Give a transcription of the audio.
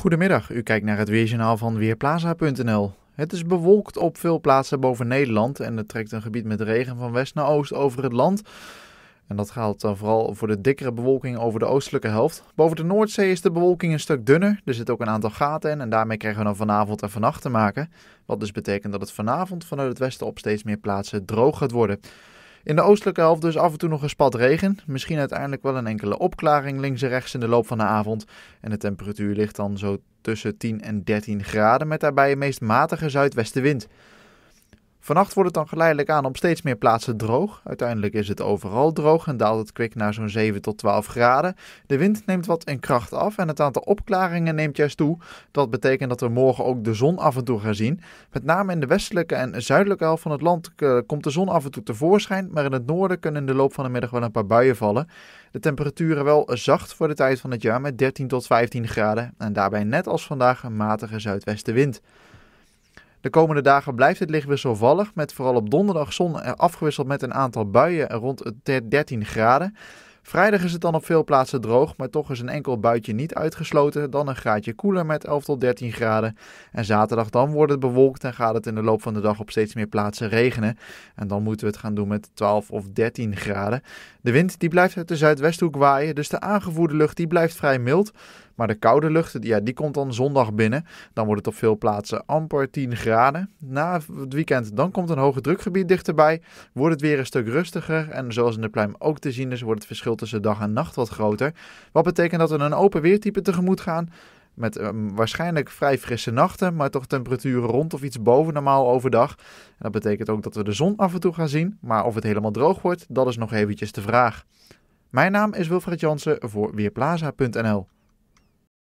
Goedemiddag, u kijkt naar het weerjournaal van Weerplaza.nl. Het is bewolkt op veel plaatsen boven Nederland en er trekt een gebied met regen van west naar oost over het land. En dat geldt dan vooral voor de dikkere bewolking over de oostelijke helft. Boven de Noordzee is de bewolking een stuk dunner. Er zitten ook een aantal gaten in en daarmee krijgen we dan vanavond en vannacht te maken. Wat dus betekent dat het vanavond vanuit het westen op steeds meer plaatsen droog gaat worden. In de oostelijke helft dus af en toe nog een spat regen. Misschien uiteindelijk wel een enkele opklaring links en rechts in de loop van de avond. En de temperatuur ligt dan zo tussen 10 en 13 graden met daarbij een meest matige zuidwestenwind. Vannacht wordt het dan geleidelijk aan op steeds meer plaatsen droog. Uiteindelijk is het overal droog en daalt het kwik naar zo'n 7 tot 12 graden. De wind neemt wat in kracht af en het aantal opklaringen neemt juist toe. Dat betekent dat we morgen ook de zon af en toe gaan zien. Met name in de westelijke en zuidelijke helft van het land eh, komt de zon af en toe tevoorschijn, maar in het noorden kunnen in de loop van de middag wel een paar buien vallen. De temperaturen wel zacht voor de tijd van het jaar met 13 tot 15 graden en daarbij net als vandaag een matige zuidwestenwind. De komende dagen blijft het licht wisselvallig, met vooral op donderdag zon eh, afgewisseld met een aantal buien rond de 13 graden. Vrijdag is het dan op veel plaatsen droog, maar toch is een enkel buitje niet uitgesloten. Dan een graadje koeler met 11 tot 13 graden. En zaterdag dan wordt het bewolkt en gaat het in de loop van de dag op steeds meer plaatsen regenen. En dan moeten we het gaan doen met 12 of 13 graden. De wind die blijft uit de zuidwesthoek waaien, dus de aangevoerde lucht die blijft vrij mild. Maar de koude lucht, ja, die komt dan zondag binnen. Dan wordt het op veel plaatsen amper 10 graden. Na het weekend dan komt een hoge drukgebied dichterbij. Wordt het weer een stuk rustiger. En zoals in de pluim ook te zien is, wordt het verschil tussen dag en nacht wat groter. Wat betekent dat we een open weertype tegemoet gaan met ehm, waarschijnlijk vrij frisse nachten, maar toch temperaturen rond of iets boven normaal overdag. dat betekent ook dat we de zon af en toe gaan zien, maar of het helemaal droog wordt, dat is nog eventjes de vraag. Mijn naam is Wilfred Jansen voor Weerplaza.nl.